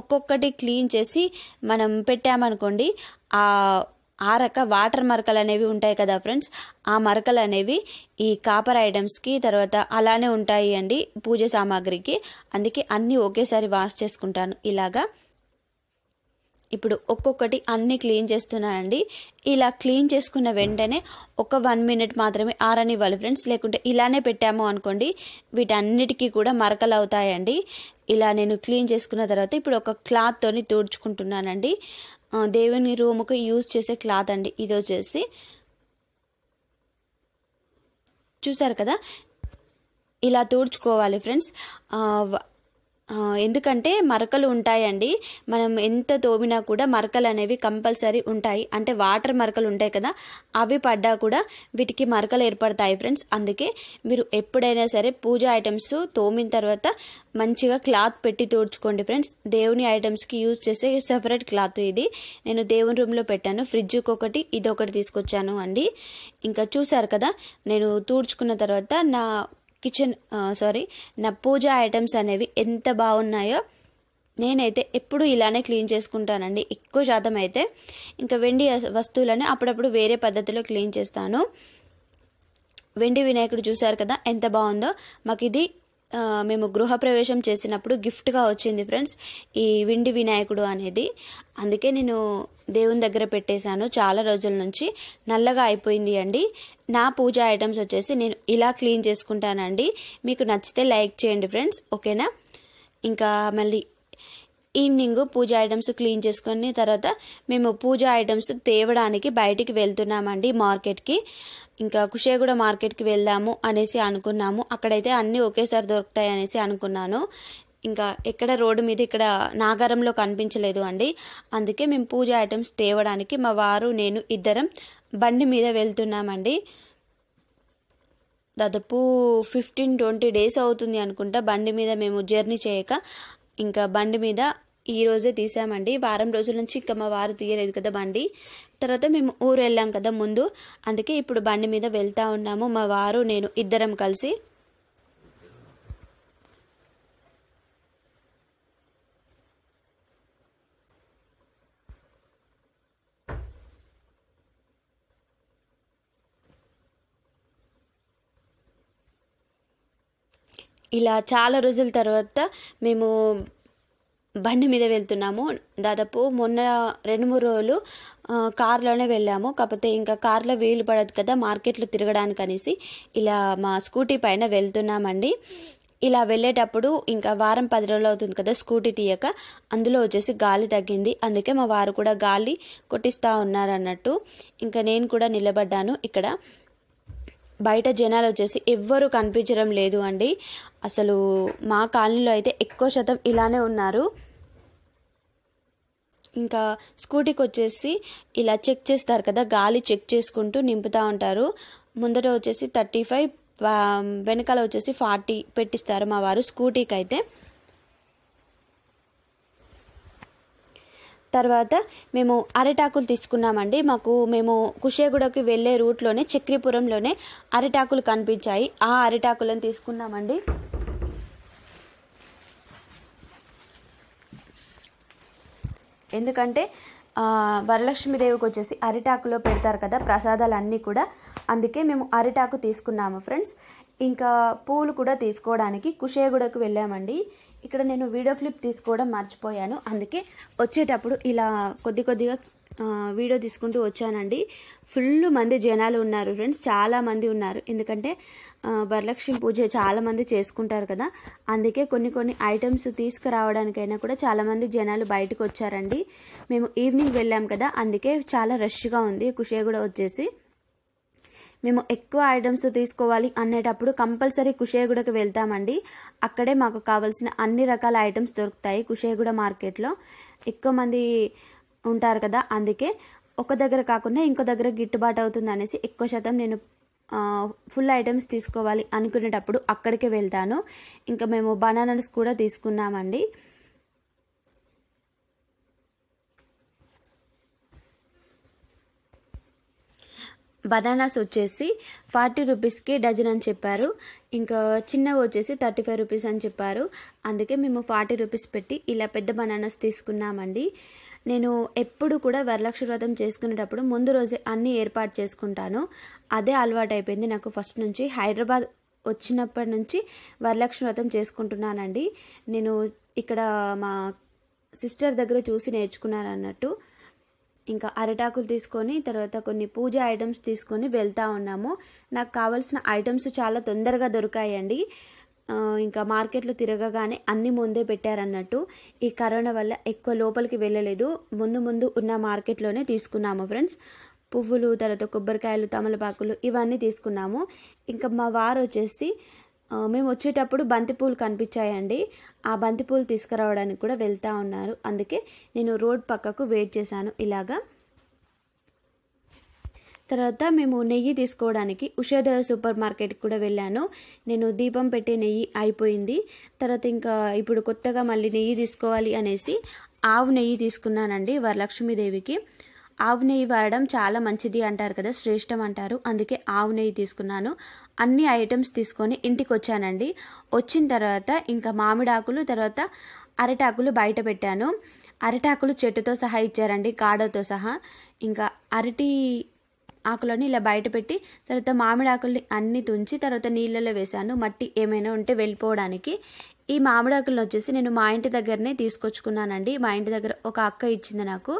ఒక్కొక్కటి క్లీన్ చేసి మనం పెట్టామనుకోండి ఆ ఆ రక వాటర్ మరకలు అనేవి ఉంటాయి కదా ఫ్రెండ్స్ ఆ మరకలు అనేవి ఈ కాపర్ ఐటమ్స్కి తర్వాత అలానే ఉంటాయి అండి పూజ సామాగ్రికి అందుకే అన్నీ ఒకేసారి వాష్ చేసుకుంటాను ఇలాగా ఇప్పుడు ఒక్కొక్కటి అన్ని క్లీన్ చేస్తున్నానండి ఇలా క్లీన్ చేసుకున్న వెంటనే ఒక వన్ మినిట్ మాత్రమే ఆరనివ్వాలి ఫ్రెండ్స్ లేకుంటే ఇలానే పెట్టాము అనుకోండి వీటన్నిటికీ కూడా మరకలు అవుతాయండి ఇలా నేను క్లీన్ చేసుకున్న తర్వాత ఇప్పుడు ఒక క్లాత్తోని తుడుచుకుంటున్నానండి దేవుని రూముకు యూజ్ చేసే క్లాత్ అండి ఇది వచ్చేసి చూసారు కదా ఇలా తుడుచుకోవాలి ఫ్రెండ్స్ ఎందుకంటే మరకలు ఉంటాయండి మనం ఎంత తోమినా కూడా మరకలు అనేవి కంపల్సరీ ఉంటాయి అంటే వాటర్ మరకలు ఉంటాయి కదా అవి పడ్డా కూడా వీటికి మరకలు ఏర్పడతాయి ఫ్రెండ్స్ అందుకే మీరు ఎప్పుడైనా సరే పూజ ఐటమ్స్ తోమిన తర్వాత మంచిగా క్లాత్ పెట్టి తోడ్చుకోండి ఫ్రెండ్స్ దేవుని ఐటమ్స్కి యూజ్ చేసే సెపరేట్ క్లాత్ ఇది నేను దేవుని రూమ్లో పెట్టాను ఫ్రిడ్జ్కి ఒకటి ఇది ఒకటి తీసుకొచ్చాను అండి ఇంకా చూసారు కదా నేను తుడుచుకున్న తర్వాత నా కిచెన్ సారీ నా పూజ ఐటమ్స్ అనేవి ఎంత బాగున్నాయో నేనైతే ఎప్పుడు ఇలానే క్లీన్ చేసుకుంటానండి ఎక్కువ శాతం అయితే ఇంకా వెండి వస్తువులను అప్పుడప్పుడు వేరే పద్ధతిలో క్లీన్ చేస్తాను వెండి వినాయకుడు చూశారు కదా ఎంత బాగుందో మాకు ఇది మేము గృహప్రవేశం చేసినప్పుడు గిఫ్ట్గా వచ్చింది ఫ్రెండ్స్ ఈ విండి వినాయకుడు అనేది అందుకే నేను దేవుని దగ్గర పెట్టేశాను చాలా రోజుల నుంచి నల్లగా అయిపోయింది అండి నా పూజ ఐటమ్స్ వచ్చేసి నేను ఇలా క్లీన్ చేసుకుంటానండి మీకు నచ్చితే లైక్ చేయండి ఫ్రెండ్స్ ఓకేనా ఇంకా మళ్ళీ ఈవినింగ్ పూజ ఐటమ్స్ క్లీన్ చేసుకుని తర్వాత మేము పూజ ఐటమ్స్ తేవడానికి బయటికి వెళ్తున్నామండి మార్కెట్కి ఇంకా కుషేగూడ మార్కెట్కి వెళ్దాము అనేసి అనుకున్నాము అక్కడైతే అన్నీ ఒకేసారి దొరుకుతాయి అనేసి అనుకున్నాను ఇంకా ఎక్కడ రోడ్డు మీద ఇక్కడ నాగారంలో కనిపించలేదు అండి అందుకే మేము పూజ ఐటమ్స్ తేవడానికి మా వారు నేను ఇద్దరం బండి మీద వెళ్తున్నామండి దాదాపు ఫిఫ్టీన్ ట్వంటీ డేస్ అవుతుంది అనుకుంటా బండి మీద మేము జర్నీ చేయక ఇంకా బండి మీద ఈ రోజే తీసామండి వారం రోజుల నుంచి ఇంకా మా వారు తీయలేదు కదా బండి తర్వాత మేము ఊరు వెళ్ళాం కదా ముందు అందుకే ఇప్పుడు బండి మీద వెళ్తా ఉన్నాము మా వారు నేను ఇద్దరం కలిసి ఇలా చాలా రోజుల తర్వాత మేము బండి మీద వెళ్తున్నాము దాదాపు మొన్న రెండు మూడు రోజులు కార్లోనే వెళ్ళాము కాకపోతే ఇంకా కార్లో వీలు పడదు కదా మార్కెట్లో తిరగడానికి అనేసి ఇలా మా స్కూటీ పైన వెళ్తున్నామండి ఇలా వెళ్ళేటప్పుడు ఇంకా వారం పది రోజులు అవుతుంది కదా స్కూటీ తీయక అందులో వచ్చేసి గాలి తగ్గింది అందుకే మా వారు కూడా గాలి కొట్టిస్తూ ఉన్నారన్నట్టు ఇంకా నేను కూడా నిలబడ్డాను ఇక్కడ బయట జనాలు వచ్చేసి ఎవ్వరూ కనిపించడం లేదు అండి అసలు మా కాలనీలో అయితే ఎక్కువ శాతం ఇలానే ఉన్నారు ఇంకా స్కూటీకి వచ్చేసి ఇలా చెక్ చేస్తారు కదా గాలి చెక్ చేసుకుంటూ నింపుతూ ఉంటారు ముందట వచ్చేసి థర్టీ ఫైవ్ వెనకాల వచ్చేసి ఫార్టీ పెట్టిస్తారు మా వారు స్కూటీకి అయితే తర్వాత మేము అరిటాకులు తీసుకున్నామండి మాకు మేము కుషేగూడకి వెళ్ళే రూట్లోనే చక్రీపురంలోనే అరిటాకులు కనిపించాయి ఆ అరిటాకులను తీసుకున్నామండి ఎందుకంటే వరలక్ష్మీదేవికి వచ్చేసి అరిటాకులో పెడతారు కదా ప్రసాదాలు అన్నీ కూడా అందుకే మేము అరిటాకు తీసుకున్నాము ఫ్రెండ్స్ ఇంకా పూలు కూడా తీసుకోవడానికి కుషేగూడకు వెళ్ళామండి ఇక్కడ నేను వీడియో క్లిప్ తీసుకోవడం మర్చిపోయాను అందుకే వచ్చేటప్పుడు ఇలా కొద్ది కొద్దిగా వీడియో తీసుకుంటూ వచ్చానండి ఫుల్ మంది జనాలు ఉన్నారు ఫ్రెండ్స్ చాలామంది ఉన్నారు ఎందుకంటే వరలక్ష్మి పూజ చాలామంది చేసుకుంటారు కదా అందుకే కొన్ని కొన్ని ఐటమ్స్ తీసుకురావడానికైనా కూడా చాలామంది జనాలు బయటకు వచ్చారండి మేము ఈవినింగ్ వెళ్ళాం కదా అందుకే చాలా రష్గా ఉంది కుషే కూడా వచ్చేసి మేము ఎక్కువ ఐటమ్స్ తీసుకోవాలి అనేటప్పుడు కంపల్సరీ కుషేగూడకి వెళ్తామండి అక్కడే మాకు కావాల్సిన అన్ని రకాల ఐటమ్స్ దొరుకుతాయి కుషేగూడ మార్కెట్లో ఎక్కువ మంది ఉంటారు కదా అందుకే ఒక దగ్గర కాకుండా ఇంకో దగ్గర గిట్టుబాటు అవుతుంది అనేసి ఎక్కువ శాతం నేను ఫుల్ ఐటమ్స్ తీసుకోవాలి అనుకునేటప్పుడు అక్కడికే వెళ్తాను ఇంకా మేము బనానాస్ కూడా తీసుకున్నామండి బనానాస్ వచ్చేసి ఫార్టీ రూపీస్కి డజన్ అని చెప్పారు ఇంకా చిన్నవి వచ్చేసి థర్టీ ఫైవ్ రూపీస్ అని చెప్పారు అందుకే మేము ఫార్టీ రూపీస్ పెట్టి ఇలా పెద్ద బనానాస్ తీసుకున్నామండి నేను ఎప్పుడు కూడా వరలక్ష్మి వ్రతం చేసుకునేటప్పుడు ముందు రోజే అన్నీ ఏర్పాటు చేసుకుంటాను అదే అలవాటు అయిపోయింది నాకు ఫస్ట్ నుంచి హైదరాబాద్ వచ్చినప్పటి నుంచి వరలక్ష్మి వ్రతం చేసుకుంటున్నానండి నేను ఇక్కడ మా సిస్టర్ దగ్గర చూసి నేర్చుకున్నాను అన్నట్టు ఇంకా అరటాకులు తీసుకొని తర్వాత కొన్ని పూజ ఐటమ్స్ తీసుకొని వెళ్తా ఉన్నాము నాకు కావాల్సిన ఐటమ్స్ చాలా తొందరగా దొరికాయండి ఇంకా మార్కెట్లో తిరగగానే అన్ని ముందే పెట్టారన్నట్టు ఈ కరోనా వల్ల ఎక్కువ లోపలికి వెళ్ళలేదు ముందు ముందు ఉన్న మార్కెట్లోనే తీసుకున్నాము ఫ్రెండ్స్ పువ్వులు తర్వాత కొబ్బరికాయలు తమలపాకులు ఇవన్నీ తీసుకున్నాము ఇంకా మా వారు వచ్చేసి మేము వచ్చేటప్పుడు బంతిపూలు కనిపించాయండి ఆ బంతిపూలు తీసుకురావడానికి కూడా వెళ్తా ఉన్నారు అందుకే నేను రోడ్ పక్కకు వెయిట్ చేశాను ఇలాగా తర్వాత మేము నెయ్యి తీసుకోవడానికి ఉషాద సూపర్ మార్కెట్కి కూడా వెళ్ళాను నేను దీపం పెట్టే నెయ్యి అయిపోయింది తర్వాత ఇంకా ఇప్పుడు కొత్తగా మళ్ళీ నెయ్యి తీసుకోవాలి అనేసి ఆవు నెయ్యి తీసుకున్నానండి వరలక్ష్మీదేవికి ఆవు నెయ్యి వాడడం చాలా మంచిది అంటారు కదా శ్రేష్టం అంటారు అందుకే ఆవు నెయ్యి తీసుకున్నాను అన్ని ఐటమ్స్ తీసుకొని ఇంటికి వచ్చానండి వచ్చిన తర్వాత ఇంకా మామిడాకులు తర్వాత అరిటాకులు బయట పెట్టాను అరటాకులు చెట్టుతో సహా ఇచ్చారండి కాడతో సహా ఇంకా అరటి ఆకులని ఇలా బయట పెట్టి తర్వాత మామిడి ఆకుల్ని అన్ని తుంచి తర్వాత నీళ్ళలో వేశాను మట్టి ఏమైనా ఉంటే వెళ్ళిపోవడానికి ఈ ఆకులను వచ్చేసి నేను మా ఇంటి దగ్గరనే తీసుకొచ్చుకున్నానండి మా ఇంటి దగ్గర ఒక అక్క ఇచ్చింది నాకు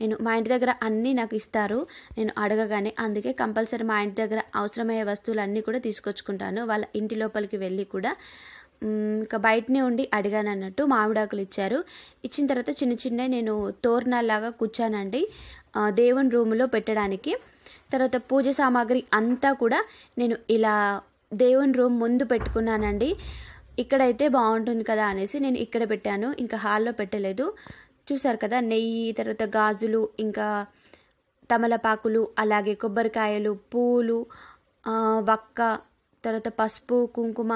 నేను మా ఇంటి దగ్గర అన్నీ నాకు ఇస్తారు నేను అడగగానే అందుకే కంపల్సరీ మా ఇంటి దగ్గర అవసరమయ్యే వస్తువులు అన్నీ కూడా తీసుకొచ్చుకుంటాను వాళ్ళ ఇంటి లోపలికి వెళ్ళి కూడా ఇంకా బయటనే ఉండి అడిగాను అన్నట్టు మామిడాకులు ఇచ్చారు ఇచ్చిన తర్వాత చిన్న చిన్న నేను తోరణాల్లాగా కూర్చానండి దేవుని రూములో పెట్టడానికి తర్వాత పూజ సామాగ్రి అంతా కూడా నేను ఇలా దేవుని రూమ్ ముందు పెట్టుకున్నానండి ఇక్కడైతే బాగుంటుంది కదా అనేసి నేను ఇక్కడ పెట్టాను ఇంకా హాల్లో పెట్టలేదు చూసారు కదా నెయ్యి తర్వాత గాజులు ఇంకా తమలపాకులు అలాగే కొబ్బరికాయలు పూలు వక్క తర్వాత పసుపు కుంకుమ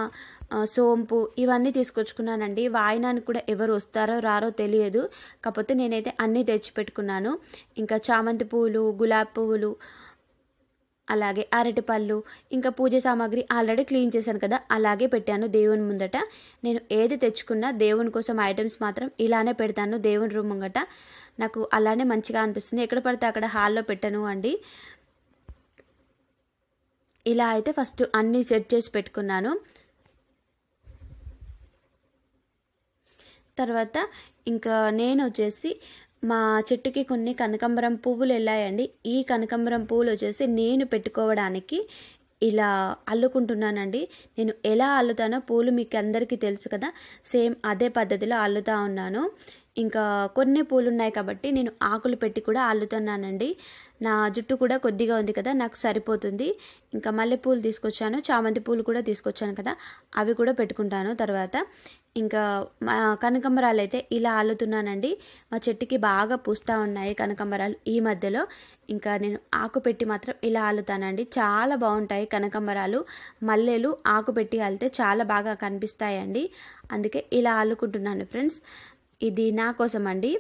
సోంపు ఇవన్నీ తీసుకొచ్చుకున్నానండి వాయినానికి కూడా ఎవరు వస్తారో రారో తెలియదు కాకపోతే నేనైతే అన్నీ తెచ్చిపెట్టుకున్నాను ఇంకా చామంతి పువ్వులు గులాబీ పువ్వులు అలాగే అరటిపళ్ళు ఇంకా పూజ సామాగ్రి ఆల్రెడీ క్లీన్ చేశాను కదా అలాగే పెట్టాను దేవుని ముందట నేను ఏది తెచ్చుకున్నా దేవుని కోసం ఐటమ్స్ మాత్రం ఇలానే పెడతాను దేవుని రూమ్ ముంగట నాకు అలానే మంచిగా అనిపిస్తుంది ఎక్కడ పడితే అక్కడ హాల్లో పెట్టను అండి ఇలా అయితే ఫస్ట్ అన్నీ సెట్ చేసి పెట్టుకున్నాను తర్వాత ఇంకా నేను వచ్చేసి మా చెట్టుకి కొన్ని కనకాంబరం పువ్వులు వెళ్ళాయండి ఈ కనకాంబరం పువ్వులు వచ్చేసి నేను పెట్టుకోవడానికి ఇలా అల్లుకుంటున్నానండి నేను ఎలా అల్లుతానో పూలు మీకు అందరికీ తెలుసు కదా సేమ్ అదే పద్ధతిలో అల్లుతా ఉన్నాను ఇంకా కొన్ని పూలు ఉన్నాయి కాబట్టి నేను ఆకులు పెట్టి కూడా అల్లుతున్నానండి నా జుట్టు కూడా కొద్దిగా ఉంది కదా నాకు సరిపోతుంది ఇంకా మల్లెపూలు తీసుకొచ్చాను చామంతి పూలు కూడా తీసుకొచ్చాను కదా అవి కూడా పెట్టుకుంటాను తర్వాత ఇంకా మా కనకంబరాలు అయితే ఇలా అల్లుతున్నానండి మా చెట్టుకి బాగా పూస్తూ ఉన్నాయి కనకంబరాలు ఈ మధ్యలో ఇంకా నేను ఆకు పెట్టి మాత్రం ఇలా అల్లుతానండి చాలా బాగుంటాయి కనకంబరాలు మల్లెలు ఆకు పెట్టి అల్లితే చాలా బాగా కనిపిస్తాయండి అందుకే ఇలా అల్లుకుంటున్నాను ఫ్రెండ్స్ ఇది నా కోసం అండి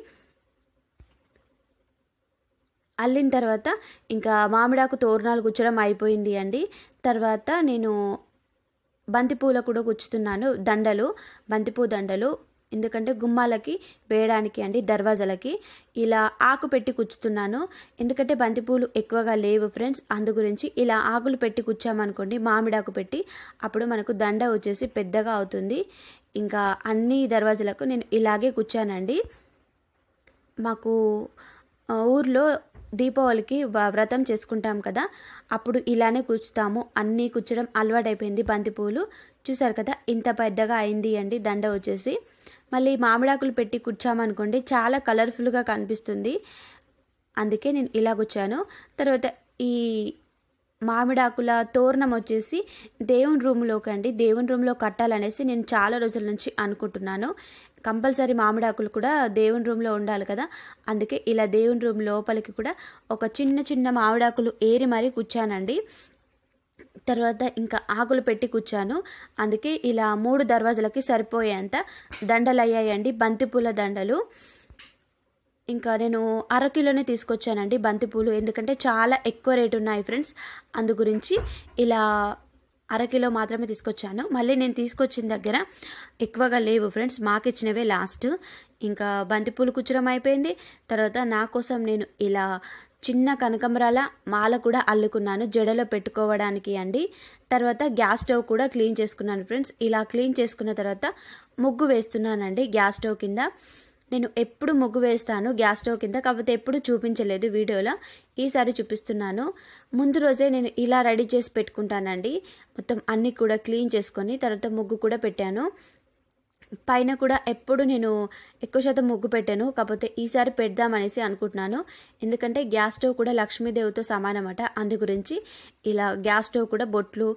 అల్లిన తర్వాత ఇంకా మామిడాకు తోరణాలు గుచ్చడం అయిపోయింది అండి తర్వాత నేను బంతిపూల కూడా గుచ్చుతున్నాను దండలు బంతిపూ దండలు ఎందుకంటే గుమ్మాలకి వేయడానికి అండి దర్వాజాలకి ఇలా ఆకు పెట్టి కుచ్చుతున్నాను ఎందుకంటే బంతిపూలు ఎక్కువగా లేవు ఫ్రెండ్స్ అందు గురించి ఇలా ఆకులు పెట్టి కూర్చామనుకోండి మామిడాకు పెట్టి అప్పుడు మనకు దండ వచ్చేసి పెద్దగా అవుతుంది ఇంకా అన్ని దర్వాజాలకు నేను ఇలాగే కూర్చానండి మాకు ఊర్లో దీపావళికి వ్రతం చేసుకుంటాం కదా అప్పుడు ఇలానే కూర్చుతాము అన్నీ కూర్చడం అలవాటైపోయింది బంతిపూలు చూసారు కదా ఇంత పెద్దగా అయింది అండి దండ వచ్చేసి మళ్ళీ మామిడాకులు పెట్టి కూర్చామనుకోండి చాలా కలర్ఫుల్గా కనిపిస్తుంది అందుకే నేను ఇలా కూర్చాను తర్వాత ఈ మామిడాకుల తోరణం వచ్చేసి దేవుని రూమ్లోకి అండి దేవుని రూమ్లో కట్టాలనేసి నేను చాలా రోజుల నుంచి అనుకుంటున్నాను కంపల్సరీ మామిడాకులు కూడా దేవుని రూమ్లో ఉండాలి కదా అందుకే ఇలా దేవుని రూమ్ లోపలికి కూడా ఒక చిన్న చిన్న మామిడాకులు ఏరి మరీ కూర్చానండి తర్వాత ఇంకా ఆకులు పెట్టి కూర్చాను అందుకే ఇలా మూడు దర్వాజలకి సరిపోయేంత దండలు అయ్యాయండి బంతిపూల దండలు ఇంకా నేను అరకిలోనే తీసుకొచ్చానండి బంతిపూలు ఎందుకంటే చాలా ఎక్కువ రేటు ఉన్నాయి ఫ్రెండ్స్ అందు గురించి ఇలా అరకిలో మాత్రమే తీసుకొచ్చాను మళ్ళీ నేను తీసుకొచ్చిన దగ్గర ఎక్కువగా లేవు ఫ్రెండ్స్ మాకు ఇచ్చినవే లాస్ట్ ఇంకా బంతిపూలు కుచ్చురం అయిపోయింది తర్వాత నా కోసం నేను ఇలా చిన్న కనకమరాల మాల కూడా అల్లుకున్నాను జడలో పెట్టుకోవడానికి అండి తర్వాత గ్యాస్ స్టవ్ కూడా క్లీన్ చేసుకున్నాను ఫ్రెండ్స్ ఇలా క్లీన్ చేసుకున్న తర్వాత ముగ్గు వేస్తున్నానండి గ్యాస్ స్టవ్ కింద నేను ఎప్పుడు ముగ్గు వేస్తాను గ్యాస్ స్టవ్ కింద కాకపోతే ఎప్పుడు చూపించలేదు వీడియోలో ఈసారి చూపిస్తున్నాను ముందు రోజే నేను ఇలా రెడీ చేసి పెట్టుకుంటానండి మొత్తం అన్నీ కూడా క్లీన్ చేసుకొని తర్వాత ముగ్గు కూడా పెట్టాను పైన కూడా ఎప్పుడు నేను ఎక్కువ శాతం ముగ్గు పెట్టాను కాకపోతే ఈసారి పెడదామనేసి అనుకుంటున్నాను ఎందుకంటే గ్యాస్ స్టవ్ కూడా లక్ష్మీదేవితో సమానమాట అందు గురించి ఇలా గ్యాస్ స్టవ్ కూడా బొట్లు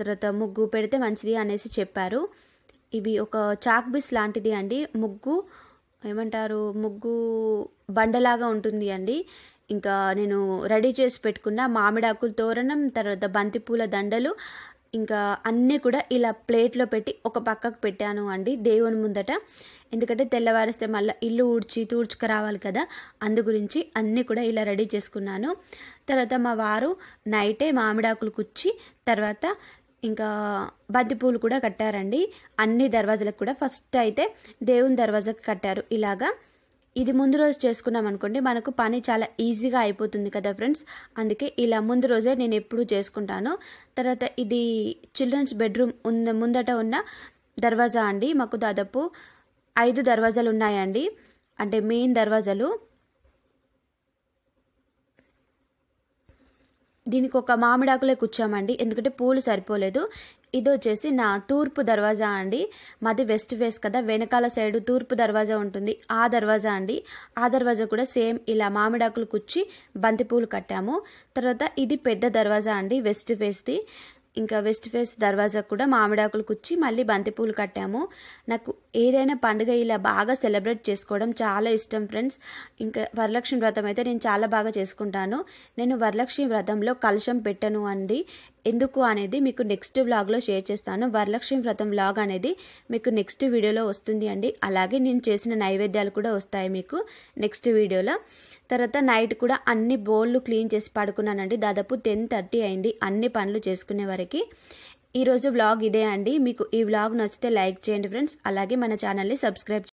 తర్వాత ముగ్గు పెడితే మంచిది అనేసి చెప్పారు ఇవి ఒక చాక్ బిస్ లాంటిది అండి ముగ్గు ఏమంటారు ముగ్గు బండలాగా ఉంటుంది అండి ఇంకా నేను రెడీ చేసి పెట్టుకున్న మామిడాకుల తోరణం తర్వాత బంతిపూల దండలు ఇంకా అన్నీ కూడా ఇలా ప్లేట్లో పెట్టి ఒక పక్కకు పెట్టాను అండి దేవుని ముందట ఎందుకంటే తెల్లవారిస్తే మళ్ళీ ఇల్లు ఊడ్చి తూడ్చుకు రావాలి కదా అందు గురించి అన్నీ కూడా ఇలా రెడీ చేసుకున్నాను తర్వాత మా వారు నైటే మామిడాకులు కుచ్చి తర్వాత ఇంకా బంతిపూలు కూడా కట్టారండి అన్ని దర్వాజలకు కూడా ఫస్ట్ అయితే దేవుని దర్వాజకు కట్టారు ఇలాగా ఇది ముందు రోజు చేసుకున్నాం అనుకోండి మనకు పని చాలా ఈజీగా అయిపోతుంది కదా ఫ్రెండ్స్ అందుకే ఇలా ముందు రోజే నేను ఎప్పుడూ చేసుకుంటాను తర్వాత ఇది చిల్డ్రన్స్ బెడ్రూమ్ ఉన్న ముందట ఉన్న దర్వాజా అండి మాకు దాదాపు ఐదు దర్వాజాలు ఉన్నాయండి అంటే మెయిన్ దర్వాజాలు దీనికి ఒక మామిడాకులే కూర్చోమండి ఎందుకంటే పూలు సరిపోలేదు ఇది వచ్చేసి నా తూర్పు దర్వాజా అండి మాది వెస్ట్ ఫేస్ కదా వెనకాల సైడు తూర్పు దర్వాజా ఉంటుంది ఆ దర్వాజా అండి ఆ దర్వాజా కూడా సేమ్ ఇలా మామిడాకులు కుచ్చి బంతిపూలు కట్టాము తర్వాత ఇది పెద్ద దర్వాజా అండి వెస్ట్ ఫేస్ది ఇంకా వెస్ట్ ఫేస్ దర్వాజా కూడా మామిడాకులు కుచ్చి మళ్ళీ బంతిపూలు కట్టాము నాకు ఏదైనా పండుగ ఇలా బాగా సెలబ్రేట్ చేసుకోవడం చాలా ఇష్టం ఫ్రెండ్స్ ఇంకా వరలక్ష్మి వ్రతం అయితే నేను చాలా బాగా చేసుకుంటాను నేను వరలక్ష్మి వ్రతంలో కలశం పెట్టను అండి ఎందుకు అనేది మీకు నెక్స్ట్ వ్లాగ్లో షేర్ చేస్తాను వరలక్ష్మి వ్రతం వ్లాగ్ అనేది మీకు నెక్స్ట్ వీడియోలో వస్తుంది అండి అలాగే నేను చేసిన నైవేద్యాలు కూడా వస్తాయి మీకు నెక్స్ట్ వీడియోలో తర్వాత నైట్ కూడా అన్ని బోళ్ళు క్లీన్ చేసి పడుకున్నానండి దాదాపు టెన్ థర్టీ అయింది అన్ని పనులు చేసుకునే వరకు ఈరోజు వ్లాగ్ ఇదే అండి మీకు ఈ వ్లాగ్ నచ్చితే లైక్ చేయండి ఫ్రెండ్స్ అలాగే మన ఛానల్ని సబ్స్క్రైబ్